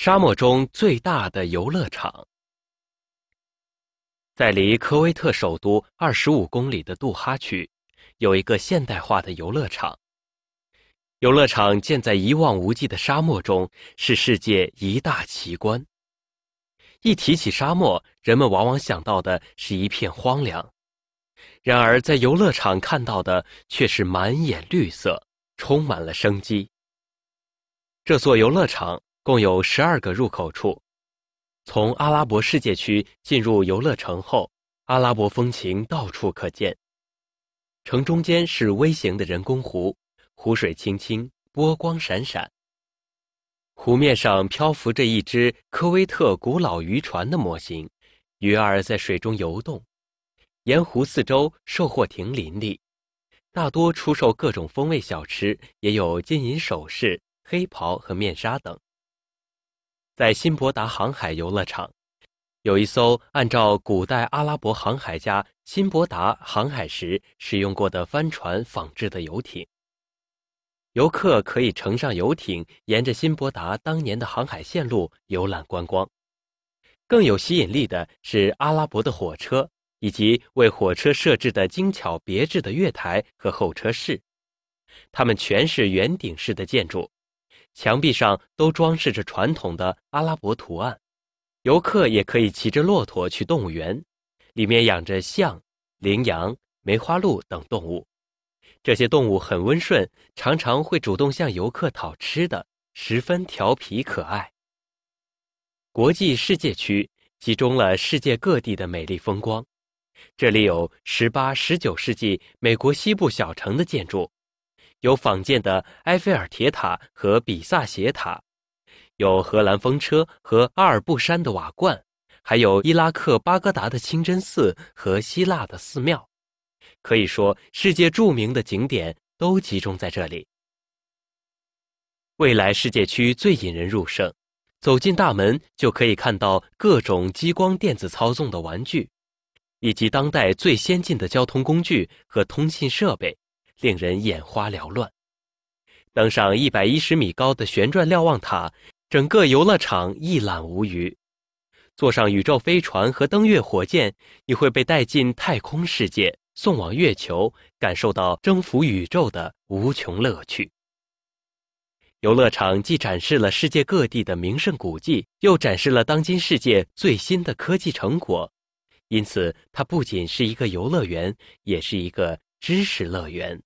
沙漠中最大的游乐场，在离科威特首都二十五公里的杜哈区，有一个现代化的游乐场。游乐场建在一望无际的沙漠中，是世界一大奇观。一提起沙漠，人们往往想到的是一片荒凉，然而在游乐场看到的却是满眼绿色，充满了生机。这座游乐场。共有十二个入口处，从阿拉伯世界区进入游乐城后，阿拉伯风情到处可见。城中间是微型的人工湖，湖水清清，波光闪闪。湖面上漂浮着一只科威特古老渔船的模型，鱼儿在水中游动。沿湖四周售货亭林立，大多出售各种风味小吃，也有金银首饰、黑袍和面纱等。在辛伯达航海游乐场，有一艘按照古代阿拉伯航海家辛伯达航海时使用过的帆船仿制的游艇。游客可以乘上游艇，沿着辛伯达当年的航海线路游览观光。更有吸引力的是阿拉伯的火车，以及为火车设置的精巧别致的月台和候车室，它们全是圆顶式的建筑。墙壁上都装饰着传统的阿拉伯图案，游客也可以骑着骆驼去动物园，里面养着象、羚羊、梅花鹿等动物，这些动物很温顺，常常会主动向游客讨吃的，十分调皮可爱。国际世界区集中了世界各地的美丽风光，这里有十八、十九世纪美国西部小城的建筑。有仿建的埃菲尔铁塔和比萨斜塔，有荷兰风车和阿尔布山的瓦罐，还有伊拉克巴格达的清真寺和希腊的寺庙。可以说，世界著名的景点都集中在这里。未来世界区最引人入胜，走进大门就可以看到各种激光电子操纵的玩具，以及当代最先进的交通工具和通信设备。令人眼花缭乱。登上一百一十米高的旋转瞭望塔，整个游乐场一览无余。坐上宇宙飞船和登月火箭，你会被带进太空世界，送往月球，感受到征服宇宙的无穷乐趣。游乐场既展示了世界各地的名胜古迹，又展示了当今世界最新的科技成果，因此它不仅是一个游乐园，也是一个知识乐园。